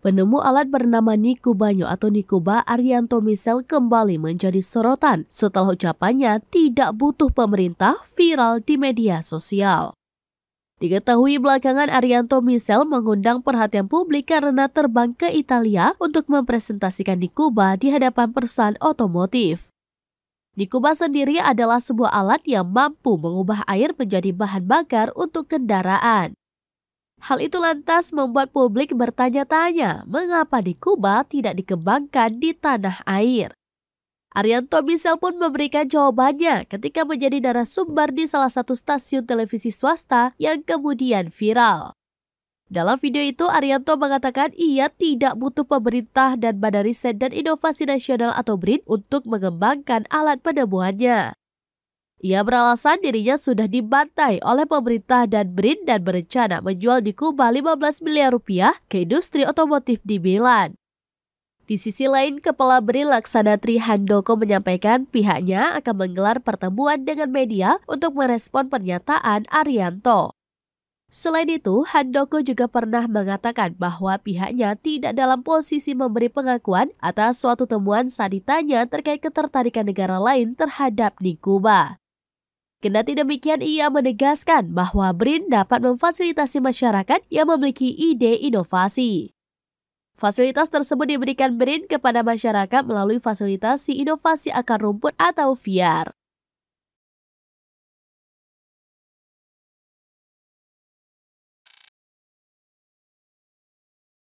Penemu alat bernama Banyo atau Nikuba Arianto Misel kembali menjadi sorotan setelah ucapannya tidak butuh pemerintah viral di media sosial. Diketahui belakangan Arianto Misel mengundang perhatian publik karena terbang ke Italia untuk mempresentasikan Nikuba di hadapan perusahaan otomotif. Nikuba sendiri adalah sebuah alat yang mampu mengubah air menjadi bahan bakar untuk kendaraan. Hal itu lantas membuat publik bertanya-tanya mengapa di Kuba tidak dikembangkan di tanah air. Arianto Bisel pun memberikan jawabannya ketika menjadi narasumber di salah satu stasiun televisi swasta yang kemudian viral. Dalam video itu, Arianto mengatakan ia tidak butuh pemerintah dan Badan Riset dan Inovasi Nasional atau BRIN untuk mengembangkan alat penemuannya. Ia beralasan dirinya sudah dibantai oleh pemerintah dan BRIN dan berencana menjual di Kuba 15 miliar rupiah ke industri otomotif di Milan. Di sisi lain, Kepala BRIN Laksana Tri Handoko menyampaikan pihaknya akan menggelar pertemuan dengan media untuk merespon pernyataan Arianto. Selain itu, Handoko juga pernah mengatakan bahwa pihaknya tidak dalam posisi memberi pengakuan atas suatu temuan saat ditanya terkait ketertarikan negara lain terhadap Nikuba. Kendati demikian, ia menegaskan bahwa BRIN dapat memfasilitasi masyarakat yang memiliki ide inovasi. Fasilitas tersebut diberikan BRIN kepada masyarakat melalui fasilitasi inovasi akar rumput atau VR.